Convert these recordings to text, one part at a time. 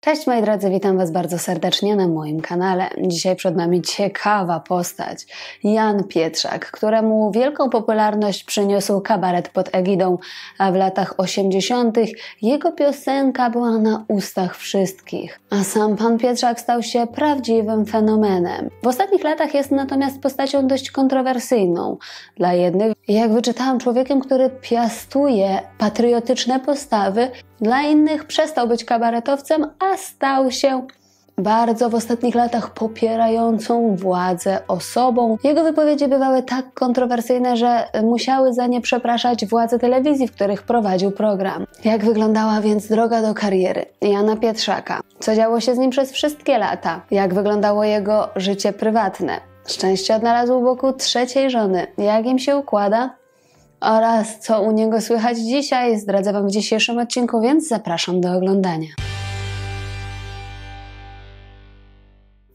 Cześć moi drodzy, witam Was bardzo serdecznie na moim kanale. Dzisiaj przed nami ciekawa postać. Jan Pietrzak, któremu wielką popularność przyniósł kabaret pod egidą, a w latach 80. jego piosenka była na ustach wszystkich. A sam pan Pietrzak stał się prawdziwym fenomenem. W ostatnich latach jest natomiast postacią dość kontrowersyjną. Dla jednych, jak wyczytałam, człowiekiem, który piastuje patriotyczne postawy dla innych przestał być kabaretowcem, a stał się bardzo w ostatnich latach popierającą władzę osobą. Jego wypowiedzi bywały tak kontrowersyjne, że musiały za nie przepraszać władze telewizji, w których prowadził program. Jak wyglądała więc droga do kariery Jana Pietrzaka? Co działo się z nim przez wszystkie lata? Jak wyglądało jego życie prywatne? Szczęście odnalazł wokół trzeciej żony. Jak im się układa? oraz co u niego słychać dzisiaj, zdradzę Wam w dzisiejszym odcinku, więc zapraszam do oglądania.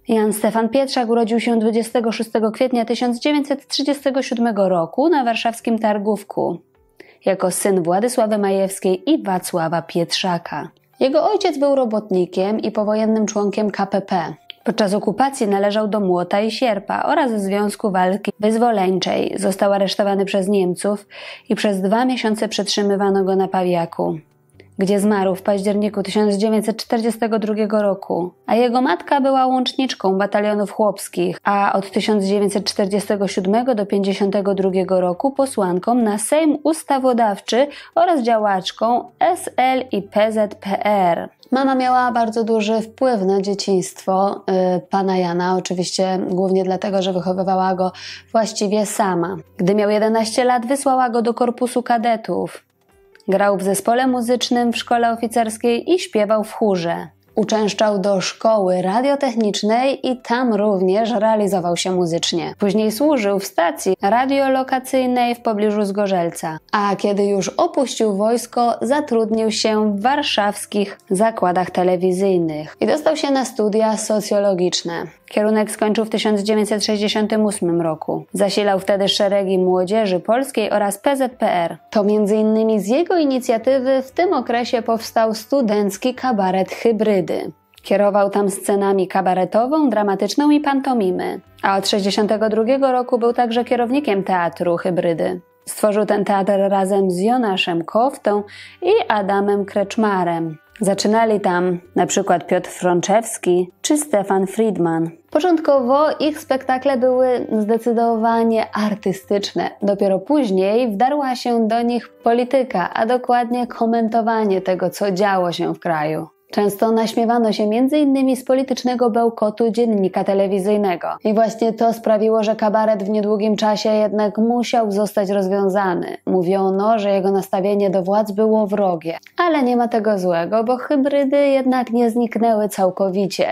Jan Stefan Pietrzak urodził się 26 kwietnia 1937 roku na warszawskim Targówku jako syn Władysławy Majewskiej i Wacława Pietrzaka. Jego ojciec był robotnikiem i powojennym członkiem KPP. Podczas okupacji należał do Młota i Sierpa oraz Związku Walki Wyzwoleńczej. Został aresztowany przez Niemców i przez dwa miesiące przetrzymywano go na Pawiaku, gdzie zmarł w październiku 1942 roku, a jego matka była łączniczką batalionów chłopskich, a od 1947 do 1952 roku posłanką na Sejm Ustawodawczy oraz działaczką SL i PZPR. Mama miała bardzo duży wpływ na dzieciństwo y, pana Jana, oczywiście głównie dlatego, że wychowywała go właściwie sama. Gdy miał 11 lat, wysłała go do korpusu kadetów. Grał w zespole muzycznym w szkole oficerskiej i śpiewał w chórze. Uczęszczał do szkoły radiotechnicznej i tam również realizował się muzycznie. Później służył w stacji radiolokacyjnej w pobliżu Zgorzelca, a kiedy już opuścił wojsko, zatrudnił się w warszawskich zakładach telewizyjnych i dostał się na studia socjologiczne. Kierunek skończył w 1968 roku. Zasilał wtedy szeregi młodzieży polskiej oraz PZPR. To m.in. z jego inicjatywy w tym okresie powstał studencki kabaret hybrydy. Kierował tam scenami kabaretową, dramatyczną i pantomimy, a od 1962 roku był także kierownikiem teatru hybrydy. Stworzył ten teatr razem z Jonaszem Koftą i Adamem Kreczmarem. Zaczynali tam na przykład Piotr Frączewski czy Stefan Friedman. Początkowo ich spektakle były zdecydowanie artystyczne. Dopiero później wdarła się do nich polityka, a dokładnie komentowanie tego, co działo się w kraju. Często naśmiewano się m.in. z politycznego bełkotu dziennika telewizyjnego. I właśnie to sprawiło, że kabaret w niedługim czasie jednak musiał zostać rozwiązany. Mówiono, że jego nastawienie do władz było wrogie. Ale nie ma tego złego, bo hybrydy jednak nie zniknęły całkowicie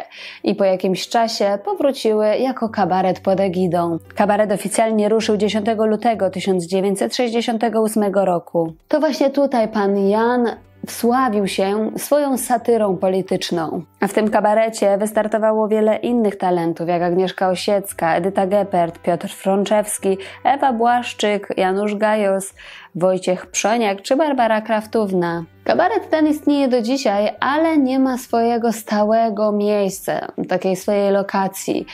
i po jakimś czasie powróciły jako kabaret pod egidą. Kabaret oficjalnie ruszył 10 lutego 1968 roku. To właśnie tutaj pan Jan wsławił się swoją satyrą polityczną. A w tym kabarecie wystartowało wiele innych talentów, jak Agnieszka Osiecka, Edyta Gepert, Piotr Frączewski, Ewa Błaszczyk, Janusz Gajos, Wojciech Przoniak czy Barbara Kraftówna. Kabaret ten istnieje do dzisiaj, ale nie ma swojego stałego miejsca, takiej swojej lokacji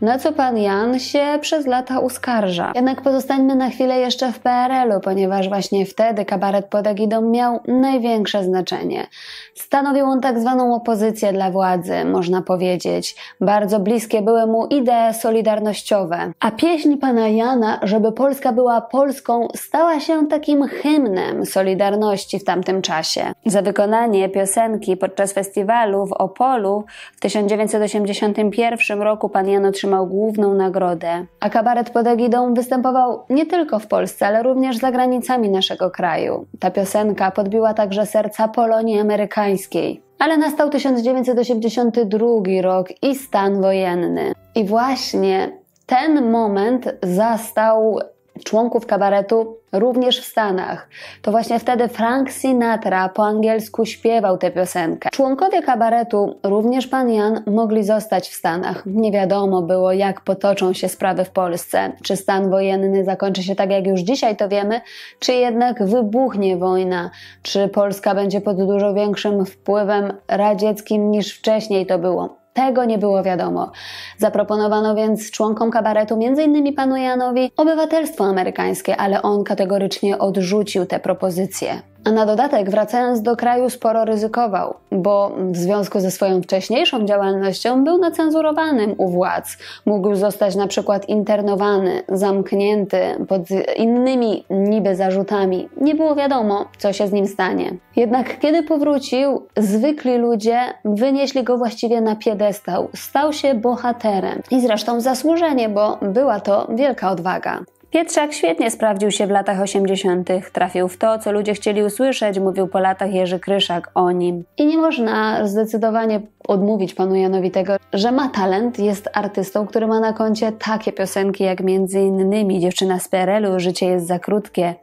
na co pan Jan się przez lata uskarża. Jednak pozostańmy na chwilę jeszcze w PRL-u, ponieważ właśnie wtedy kabaret pod egidą miał największe znaczenie. Stanowił on tak zwaną opozycję dla władzy, można powiedzieć. Bardzo bliskie były mu idee solidarnościowe. A pieśń pana Jana, żeby Polska była Polską, stała się takim hymnem solidarności w tamtym czasie. Za wykonanie piosenki podczas festiwalu w Opolu w 1981 roku pan Jan otrzymał otrzymał główną nagrodę, a kabaret pod egidą występował nie tylko w Polsce, ale również za granicami naszego kraju. Ta piosenka podbiła także serca Polonii amerykańskiej. Ale nastał 1982 rok i stan wojenny. I właśnie ten moment zastał członków kabaretu również w Stanach. To właśnie wtedy Frank Sinatra po angielsku śpiewał tę piosenkę. Członkowie kabaretu, również pan Jan, mogli zostać w Stanach. Nie wiadomo było, jak potoczą się sprawy w Polsce. Czy stan wojenny zakończy się tak, jak już dzisiaj to wiemy, czy jednak wybuchnie wojna, czy Polska będzie pod dużo większym wpływem radzieckim niż wcześniej to było. Tego nie było wiadomo. Zaproponowano więc członkom kabaretu, m.in. panu Janowi, obywatelstwo amerykańskie, ale on kategorycznie odrzucił te propozycje. A na dodatek, wracając do kraju, sporo ryzykował, bo w związku ze swoją wcześniejszą działalnością był nacenzurowanym u władz. Mógł zostać na przykład internowany, zamknięty pod innymi niby zarzutami. Nie było wiadomo, co się z nim stanie. Jednak kiedy powrócił, zwykli ludzie wynieśli go właściwie na piedestał. Stał się bohaterem i zresztą zasłużenie, bo była to wielka odwaga. Pietrzak świetnie sprawdził się w latach 80., trafił w to, co ludzie chcieli usłyszeć, mówił po latach Jerzy Kryszak o nim. I nie można zdecydowanie odmówić panu Janowi tego, że ma talent, jest artystą, który ma na koncie takie piosenki jak między innymi Dziewczyna z PRL-u, Życie jest za krótkie,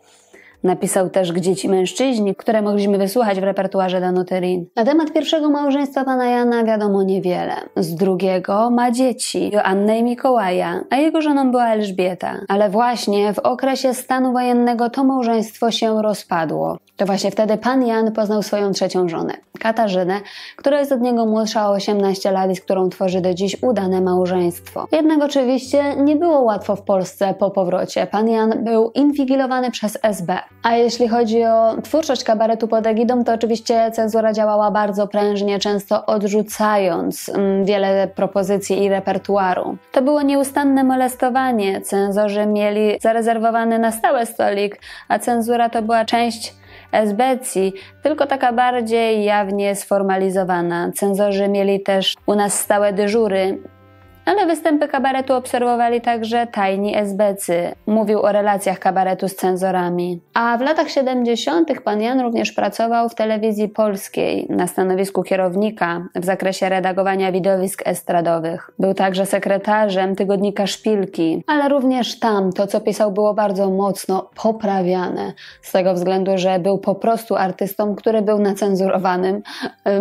Napisał też Gdzie ci mężczyźni, które mogliśmy wysłuchać w repertuarze Danuty Rin. Na temat pierwszego małżeństwa pana Jana wiadomo niewiele. Z drugiego ma dzieci, Joannę i Mikołaja, a jego żoną była Elżbieta. Ale właśnie w okresie stanu wojennego to małżeństwo się rozpadło. To właśnie wtedy pan Jan poznał swoją trzecią żonę, Katarzynę, która jest od niego młodsza o 18 lat i z którą tworzy do dziś udane małżeństwo. Jednak oczywiście nie było łatwo w Polsce po powrocie. Pan Jan był inwigilowany przez SB. A jeśli chodzi o twórczość kabaretu pod egidą, to oczywiście cenzura działała bardzo prężnie, często odrzucając mm, wiele propozycji i repertuaru. To było nieustanne molestowanie. Cenzorzy mieli zarezerwowany na stałe stolik, a cenzura to była część esbecji, tylko taka bardziej jawnie sformalizowana. Cenzorzy mieli też u nas stałe dyżury ale występy kabaretu obserwowali także tajni esbecy. Mówił o relacjach kabaretu z cenzorami. A w latach 70. pan Jan również pracował w telewizji polskiej na stanowisku kierownika w zakresie redagowania widowisk estradowych. Był także sekretarzem tygodnika Szpilki, ale również tam to, co pisał, było bardzo mocno poprawiane. Z tego względu, że był po prostu artystą, który był nacenzurowanym.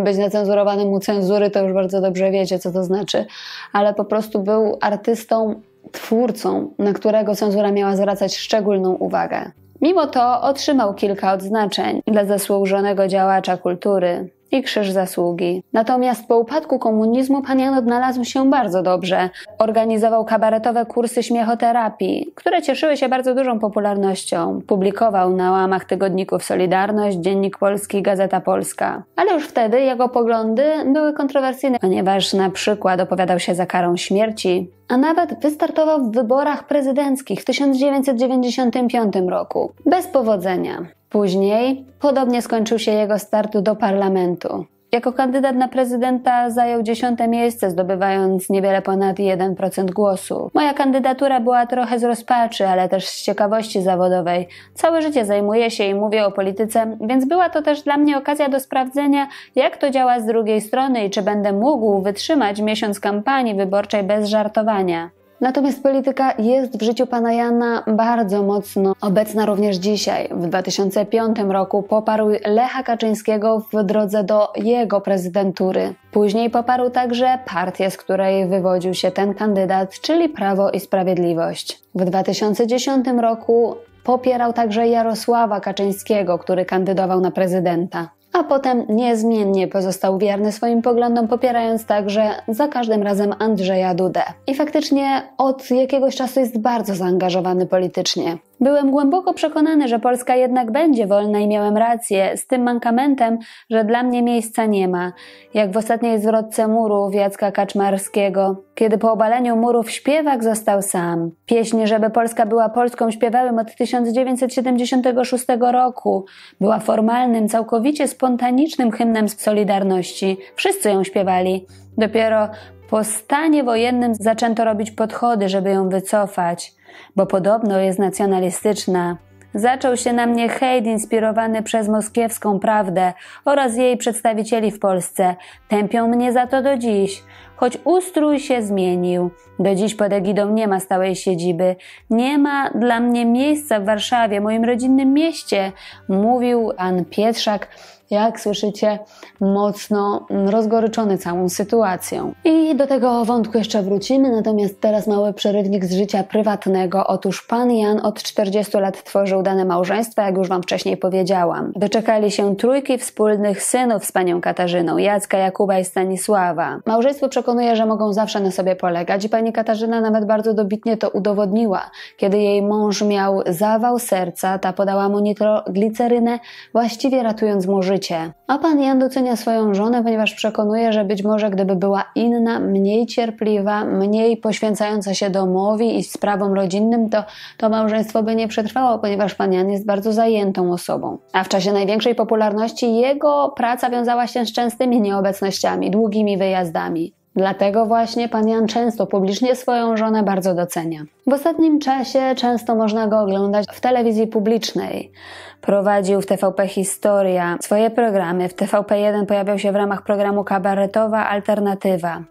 Być nacenzurowanym u cenzury to już bardzo dobrze wiecie, co to znaczy, ale po prostu był artystą, twórcą, na którego cenzura miała zwracać szczególną uwagę. Mimo to otrzymał kilka odznaczeń dla zasłużonego działacza kultury, i Krzyż Zasługi. Natomiast po upadku komunizmu pan Jan odnalazł się bardzo dobrze. Organizował kabaretowe kursy śmiechoterapii, które cieszyły się bardzo dużą popularnością. Publikował na łamach tygodników Solidarność, Dziennik Polski, Gazeta Polska. Ale już wtedy jego poglądy były kontrowersyjne, ponieważ na przykład opowiadał się za karą śmierci, a nawet wystartował w wyborach prezydenckich w 1995 roku. Bez powodzenia. Później podobnie skończył się jego startu do parlamentu. Jako kandydat na prezydenta zajął dziesiąte miejsce, zdobywając niewiele ponad 1% głosu. Moja kandydatura była trochę z rozpaczy, ale też z ciekawości zawodowej. Całe życie zajmuję się i mówię o polityce, więc była to też dla mnie okazja do sprawdzenia, jak to działa z drugiej strony i czy będę mógł wytrzymać miesiąc kampanii wyborczej bez żartowania. Natomiast polityka jest w życiu pana Jana bardzo mocno obecna również dzisiaj. W 2005 roku poparł Lecha Kaczyńskiego w drodze do jego prezydentury. Później poparł także partię, z której wywodził się ten kandydat, czyli Prawo i Sprawiedliwość. W 2010 roku popierał także Jarosława Kaczyńskiego, który kandydował na prezydenta a potem niezmiennie pozostał wierny swoim poglądom, popierając także za każdym razem Andrzeja Dudę. I faktycznie od jakiegoś czasu jest bardzo zaangażowany politycznie. Byłem głęboko przekonany, że Polska jednak będzie wolna i miałem rację, z tym mankamentem, że dla mnie miejsca nie ma. Jak w ostatniej zwrotce muru Wiacka Kaczmarskiego, kiedy po obaleniu murów śpiewak został sam. Pieśń, żeby Polska była Polską śpiewałem od 1976 roku. Była formalnym, całkowicie spontanicznym hymnem Solidarności. Wszyscy ją śpiewali. Dopiero po stanie wojennym zaczęto robić podchody, żeby ją wycofać bo podobno jest nacjonalistyczna. Zaczął się na mnie hejt inspirowany przez moskiewską prawdę oraz jej przedstawicieli w Polsce. Tępią mnie za to do dziś. Choć ustrój się zmienił. Do dziś pod egidą nie ma stałej siedziby. Nie ma dla mnie miejsca w Warszawie, moim rodzinnym mieście, mówił pan Pietrzak jak słyszycie, mocno rozgoryczony całą sytuacją. I do tego wątku jeszcze wrócimy, natomiast teraz mały przerywnik z życia prywatnego. Otóż pan Jan od 40 lat tworzył dane małżeństwa, jak już Wam wcześniej powiedziałam. Doczekali się trójki wspólnych synów z panią Katarzyną, Jacka, Jakuba i Stanisława. Małżeństwo przekonuje, że mogą zawsze na sobie polegać i pani Katarzyna nawet bardzo dobitnie to udowodniła. Kiedy jej mąż miał zawał serca, ta podała mu nitroglicerynę, właściwie ratując mu życie życie. A pan Jan docenia swoją żonę, ponieważ przekonuje, że być może gdyby była inna, mniej cierpliwa, mniej poświęcająca się domowi i sprawom rodzinnym, to, to małżeństwo by nie przetrwało, ponieważ pan Jan jest bardzo zajętą osobą. A w czasie największej popularności jego praca wiązała się z częstymi nieobecnościami, długimi wyjazdami. Dlatego właśnie pan Jan często publicznie swoją żonę bardzo docenia. W ostatnim czasie często można go oglądać w telewizji publicznej. Prowadził w TVP Historia swoje programy. W TVP1 pojawiał się w ramach programu kabaretowa Alternatywa.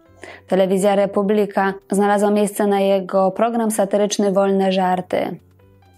Telewizja Republika znalazła miejsce na jego program satyryczny Wolne Żarty.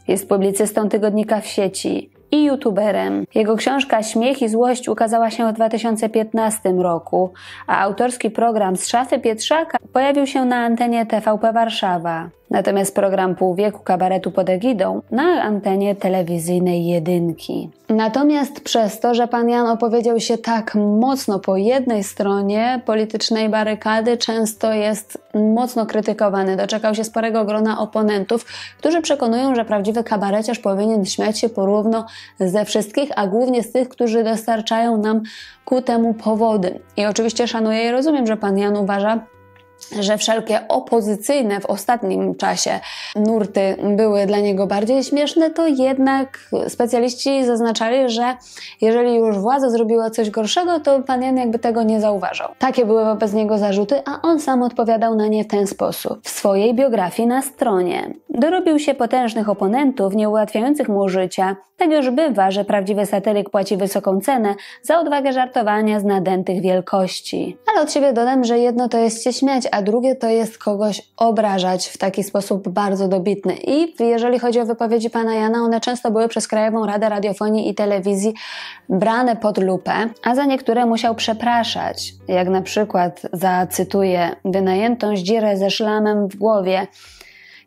Jest publicystą tygodnika w sieci i youtuberem. Jego książka Śmiech i Złość ukazała się w 2015 roku, a autorski program z szafy Pietrzaka pojawił się na antenie TVP Warszawa. Natomiast program Pół wieku kabaretu pod egidą na antenie telewizyjnej jedynki. Natomiast przez to, że pan Jan opowiedział się tak mocno po jednej stronie politycznej barykady, często jest mocno krytykowany. Doczekał się sporego grona oponentów, którzy przekonują, że prawdziwy kabareciarz powinien śmiać się porówno ze wszystkich, a głównie z tych, którzy dostarczają nam ku temu powody. I oczywiście szanuję i rozumiem, że pan Jan uważa, że wszelkie opozycyjne w ostatnim czasie nurty były dla niego bardziej śmieszne, to jednak specjaliści zaznaczali, że jeżeli już władza zrobiła coś gorszego, to pan Jan jakby tego nie zauważał. Takie były wobec niego zarzuty, a on sam odpowiadał na nie w ten sposób. W swojej biografii na stronie. Dorobił się potężnych oponentów, nie ułatwiających mu życia. Tak już bywa, że prawdziwy satyryk płaci wysoką cenę za odwagę żartowania z nadętych wielkości. Ale od siebie dodam, że jedno to jest się śmiać, a drugie to jest kogoś obrażać w taki sposób bardzo dobitny. I jeżeli chodzi o wypowiedzi pana Jana, one często były przez Krajową Radę Radiofonii i Telewizji brane pod lupę, a za niektóre musiał przepraszać, jak na przykład za, cytuję, wynajętą zdzirę ze szlamem w głowie,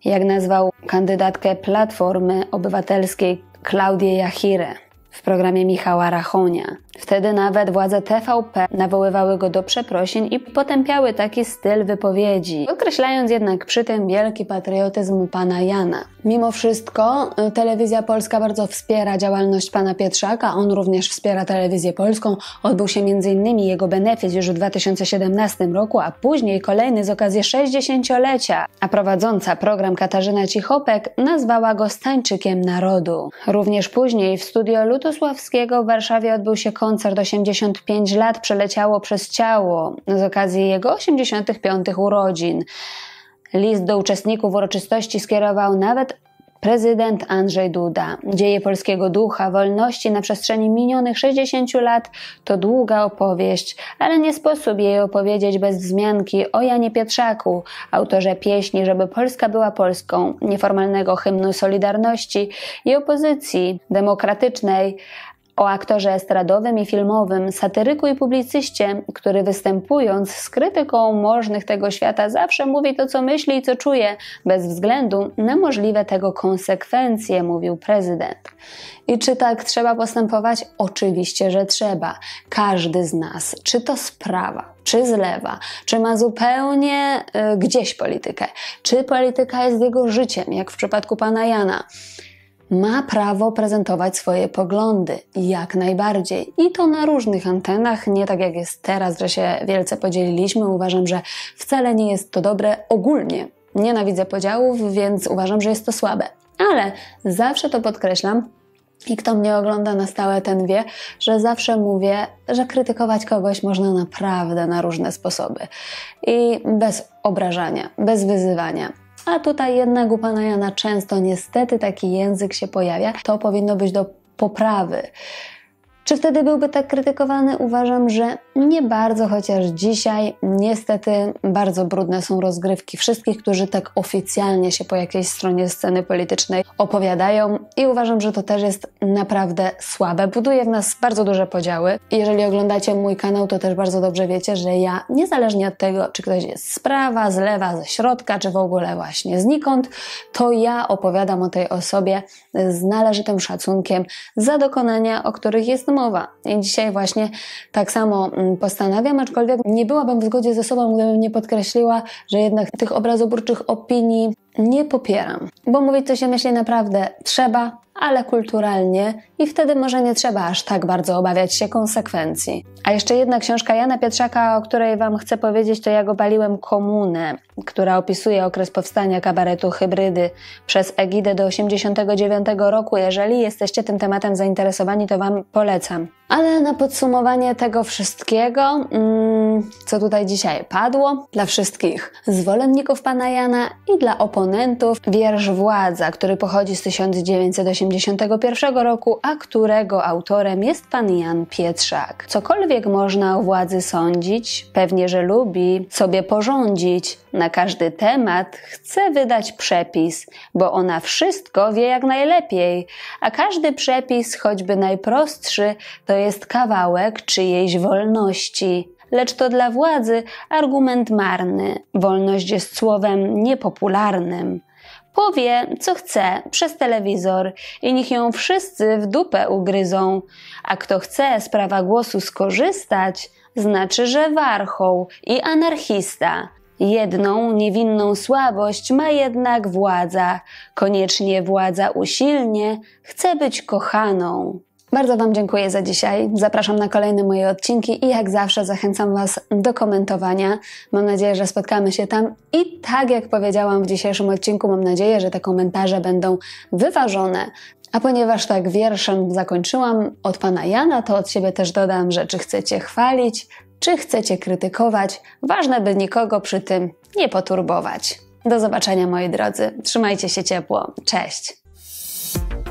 jak nazwał kandydatkę Platformy Obywatelskiej Klaudię Jachirę w programie Michała Rachonia. Wtedy nawet władze TVP nawoływały go do przeprosin i potępiały taki styl wypowiedzi, określając jednak przy tym wielki patriotyzm pana Jana. Mimo wszystko y, telewizja polska bardzo wspiera działalność pana Pietrzaka, on również wspiera telewizję polską. Odbył się m.in. jego benefit już w 2017 roku, a później kolejny z okazji 60-lecia, a prowadząca program Katarzyna Cichopek nazwała go Stańczykiem Narodu. Również później w studio Lutosławskiego w Warszawie odbył się koncert koncert 85 lat przeleciało przez ciało z okazji jego 85 urodzin. List do uczestników uroczystości skierował nawet prezydent Andrzej Duda. Dzieje polskiego ducha, wolności na przestrzeni minionych 60 lat to długa opowieść, ale nie sposób jej opowiedzieć bez wzmianki o Janie Pietrzaku, autorze pieśni Żeby Polska była Polską, nieformalnego hymnu Solidarności i opozycji demokratycznej, o aktorze estradowym i filmowym, satyryku i publicyście, który występując z krytyką możnych tego świata zawsze mówi to, co myśli i co czuje, bez względu na możliwe tego konsekwencje, mówił prezydent. I czy tak trzeba postępować? Oczywiście, że trzeba. Każdy z nas, czy to sprawa, czy z lewa, czy ma zupełnie y, gdzieś politykę, czy polityka jest jego życiem, jak w przypadku pana Jana ma prawo prezentować swoje poglądy, jak najbardziej. I to na różnych antenach, nie tak jak jest teraz, że się wielce podzieliliśmy. Uważam, że wcale nie jest to dobre ogólnie. Nienawidzę podziałów, więc uważam, że jest to słabe. Ale zawsze to podkreślam, i kto mnie ogląda na stałe, ten wie, że zawsze mówię, że krytykować kogoś można naprawdę na różne sposoby i bez obrażania, bez wyzywania a tutaj jednak u pana Jana często niestety taki język się pojawia. To powinno być do poprawy. Czy wtedy byłby tak krytykowany? Uważam, że nie bardzo, chociaż dzisiaj niestety bardzo brudne są rozgrywki wszystkich, którzy tak oficjalnie się po jakiejś stronie sceny politycznej opowiadają i uważam, że to też jest naprawdę słabe. Buduje w nas bardzo duże podziały. Jeżeli oglądacie mój kanał, to też bardzo dobrze wiecie, że ja niezależnie od tego, czy ktoś jest z prawa, z lewa, ze środka, czy w ogóle właśnie znikąd, to ja opowiadam o tej osobie z należytym szacunkiem za dokonania, o których jestem mowa. I dzisiaj właśnie tak samo mm, postanawiam, aczkolwiek nie byłabym w zgodzie ze sobą, gdybym nie podkreśliła, że jednak tych obrazoburczych opinii nie popieram, bo mówić to się myśli naprawdę trzeba, ale kulturalnie i wtedy może nie trzeba aż tak bardzo obawiać się konsekwencji. A jeszcze jedna książka Jana Pietrzaka, o której Wam chcę powiedzieć, to ja go baliłem komunę, która opisuje okres powstania kabaretu hybrydy przez Egidę do 89 roku. Jeżeli jesteście tym tematem zainteresowani, to Wam polecam. Ale na podsumowanie tego wszystkiego, mm, co tutaj dzisiaj padło, dla wszystkich zwolenników pana Jana i dla oponentów, wiersz Władza, który pochodzi z 1981 roku, a którego autorem jest pan Jan Pietrzak. Cokolwiek można o władzy sądzić, pewnie, że lubi sobie porządzić. Na każdy temat chce wydać przepis, bo ona wszystko wie jak najlepiej, a każdy przepis, choćby najprostszy, to jest kawałek czyjejś wolności. Lecz to dla władzy argument marny. Wolność jest słowem niepopularnym. Powie, co chce, przez telewizor i niech ją wszyscy w dupę ugryzą. A kto chce z prawa głosu skorzystać, znaczy, że warchoł i anarchista. Jedną niewinną słabość ma jednak władza. Koniecznie władza usilnie chce być kochaną. Bardzo Wam dziękuję za dzisiaj. Zapraszam na kolejne moje odcinki i jak zawsze zachęcam Was do komentowania. Mam nadzieję, że spotkamy się tam i tak jak powiedziałam w dzisiejszym odcinku, mam nadzieję, że te komentarze będą wyważone. A ponieważ tak wierszem zakończyłam od pana Jana, to od siebie też dodam, że czy chcecie chwalić, czy chcecie krytykować, ważne by nikogo przy tym nie poturbować. Do zobaczenia moi drodzy. Trzymajcie się ciepło. Cześć.